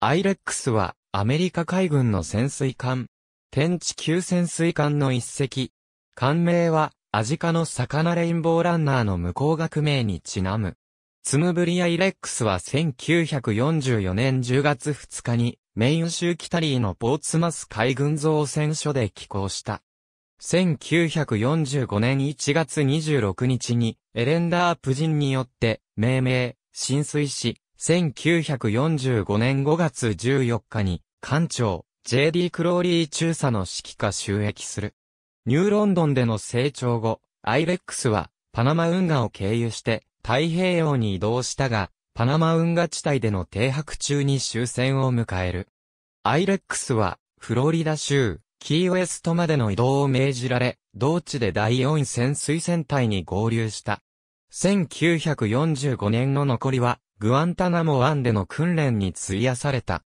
アイレックスは、アメリカ海軍の潜水艦。天地級潜水艦の一隻。艦名は、アジカの魚レインボーランナーの向こう学名にちなむ。ツムブリアイレックスは1944年10月2日に、メイン州キタリーのポーツマス海軍造船所で寄港した。1945年1月26日に、エレンダープ人によって、命名、浸水し、1945年5月14日に、艦長、J.D. クローリー中佐の指揮下収益する。ニューロンドンでの成長後、アイレックスは、パナマ運河を経由して、太平洋に移動したが、パナマ運河地帯での停泊中に終戦を迎える。アイレックスは、フロリダ州、キーウエストまでの移動を命じられ、同地で第4潜水船隊に合流した。1945年の残りは、グアンタナモ湾での訓練に費やされた。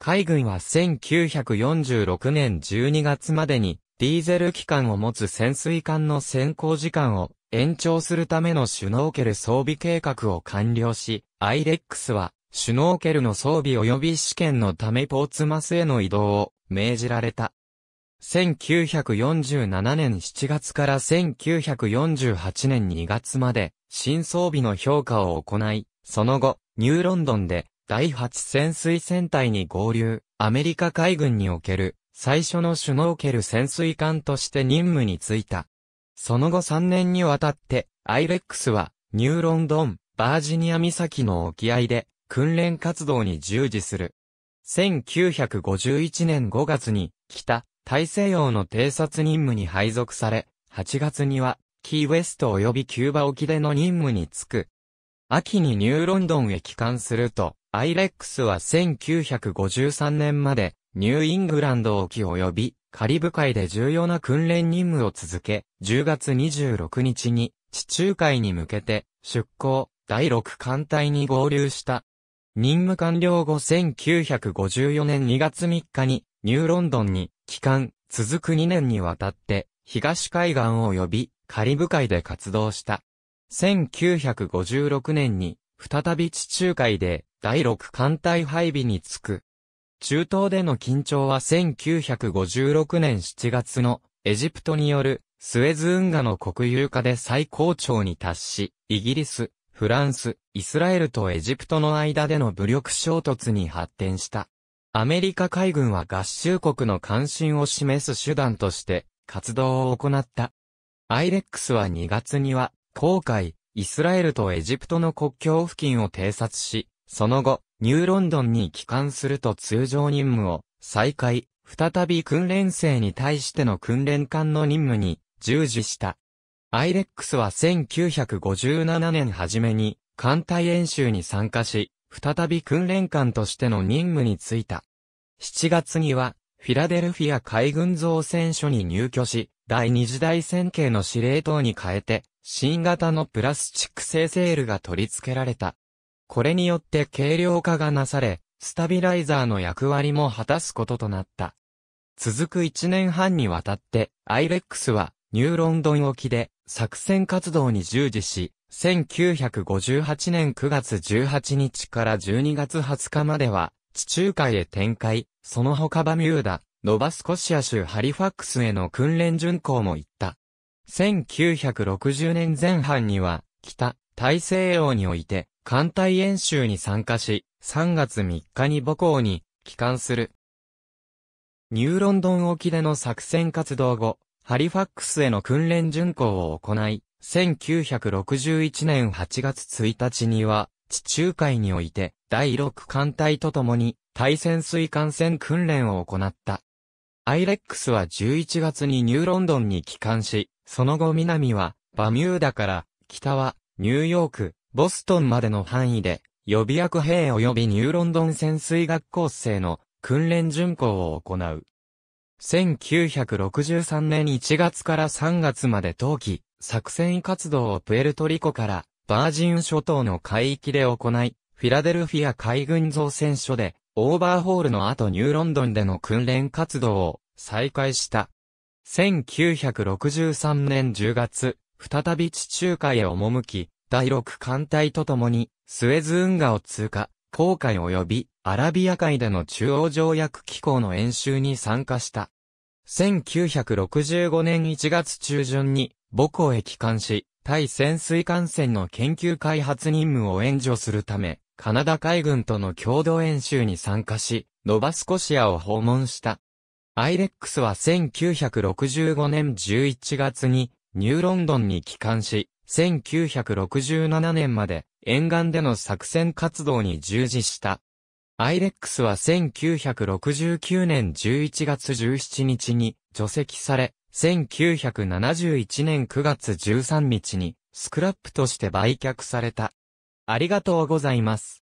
海軍は1946年12月までに、ディーゼル機関を持つ潜水艦の潜航時間を延長するためのシュノーケル装備計画を完了し、アイレックスは、シュノーケルの装備及び試験のためポーツマスへの移動を命じられた。1947年7月から1948年2月まで、新装備の評価を行い、その後、ニューロンドンで第8潜水船隊に合流、アメリカ海軍における最初のシュノーケル潜水艦として任務に就いた。その後3年にわたって、アイレックスはニューロンドン、バージニア岬の沖合で訓練活動に従事する。1951年5月に北大西洋の偵察任務に配属され、8月にはキーウェスト及びキューバ沖での任務に就く。秋にニューロンドンへ帰還すると、アイレックスは1953年までニューイングランド沖及びカリブ海で重要な訓練任務を続け、10月26日に地中海に向けて出港、第6艦隊に合流した。任務完了後1954年2月3日にニューロンドンに帰還、続く2年にわたって東海岸及びカリブ海で活動した。1956年に、再び地中海で第6艦隊配備につく。中東での緊張は1956年7月のエジプトによるスエズ運河の国有化で最高潮に達し、イギリス、フランス、イスラエルとエジプトの間での武力衝突に発展した。アメリカ海軍は合衆国の関心を示す手段として活動を行った。アイレックスは2月には航海、イスラエルとエジプトの国境付近を偵察し、その後、ニューロンドンに帰還すると通常任務を再開、再び訓練生に対しての訓練艦の任務に従事した。アイレックスは1957年初めに艦隊演習に参加し、再び訓練艦としての任務に就いた。7月には、フィラデルフィア海軍造船所に入居し、第二次大戦系の司令塔に変えて、新型のプラスチック製セールが取り付けられた。これによって軽量化がなされ、スタビライザーの役割も果たすこととなった。続く1年半にわたって、アイレックスは、ニューロンドン沖で、作戦活動に従事し、1958年9月18日から12月20日までは、地中海へ展開、その他バミューダ、ノバスコシア州ハリファックスへの訓練巡行も行った。1960年前半には、北、大西洋において、艦隊演習に参加し、3月3日に母校に、帰還する。ニューロンドン沖での作戦活動後、ハリファックスへの訓練巡航を行い、1961年8月1日には、地中海において、第6艦隊と共に、対潜水艦船訓練を行った。アイレックスは11月にニューロンドンに帰還し、その後南は、バミューダから、北は、ニューヨーク、ボストンまでの範囲で、予備役兵及びニューロンドン潜水学校生の訓練巡行を行う。1963年1月から3月まで冬季、作戦活動をプエルトリコからバージン諸島の海域で行い、フィラデルフィア海軍造船所でオーバーホールの後ニューロンドンでの訓練活動を再開した。1963年10月、再び地中海へ赴き、第6艦隊とともに、スエズ運河を通過、航海及び、アラビア海での中央条約機構の演習に参加した。1965年1月中旬に、母港へ帰還し、対潜水艦船の研究開発任務を援助するため、カナダ海軍との共同演習に参加し、ノバスコシアを訪問した。アイレックスは1965年11月にニューロンドンに帰還し、1967年まで沿岸での作戦活動に従事した。アイレックスは1969年11月17日に除籍され、1971年9月13日にスクラップとして売却された。ありがとうございます。